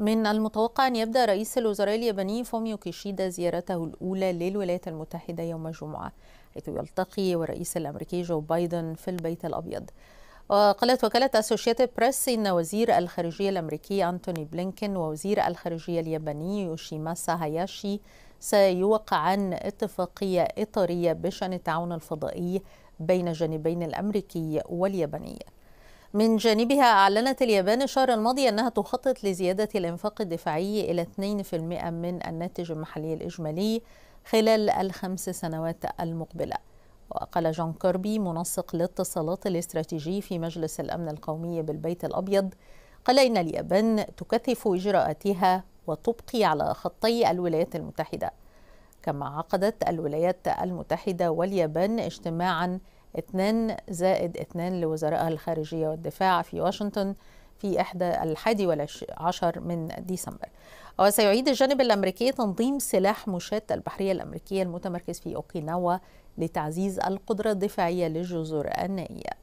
من المتوقع أن يبدأ رئيس الوزراء الياباني فوميو كيشيدا زيارته الأولى للولايات المتحدة يوم الجمعة حيث يلتقي والرئيس الأمريكي جو بايدن في البيت الأبيض وقالت وكالة أسوشيتد بريس إن وزير الخارجية الأمريكي أنتوني بلينكن ووزير الخارجية الياباني يوشيماسا هاياشي سيوقعان اتفاقية إطارية بشأن التعاون الفضائي بين الجانبين الأمريكي والياباني من جانبها أعلنت اليابان الشهر الماضي أنها تخطط لزيادة الإنفاق الدفاعي إلى 2% من الناتج المحلي الإجمالي خلال الخمس سنوات المقبلة وقال جون كيربي منسق الاتصالات الاستراتيجي في مجلس الأمن القومي بالبيت الأبيض قال إن اليابان تكثف إجراءاتها وتبقي على خطي الولايات المتحدة كما عقدت الولايات المتحدة واليابان اجتماعاً 2 زائد 2 لوزرائها الخارجية والدفاع في واشنطن في إحدى الحادي والعشر من ديسمبر وسيعيد الجانب الأمريكي تنظيم سلاح مشاة البحرية الأمريكية المتمركز في أوكيناوا لتعزيز القدرة الدفاعية للجزر النائية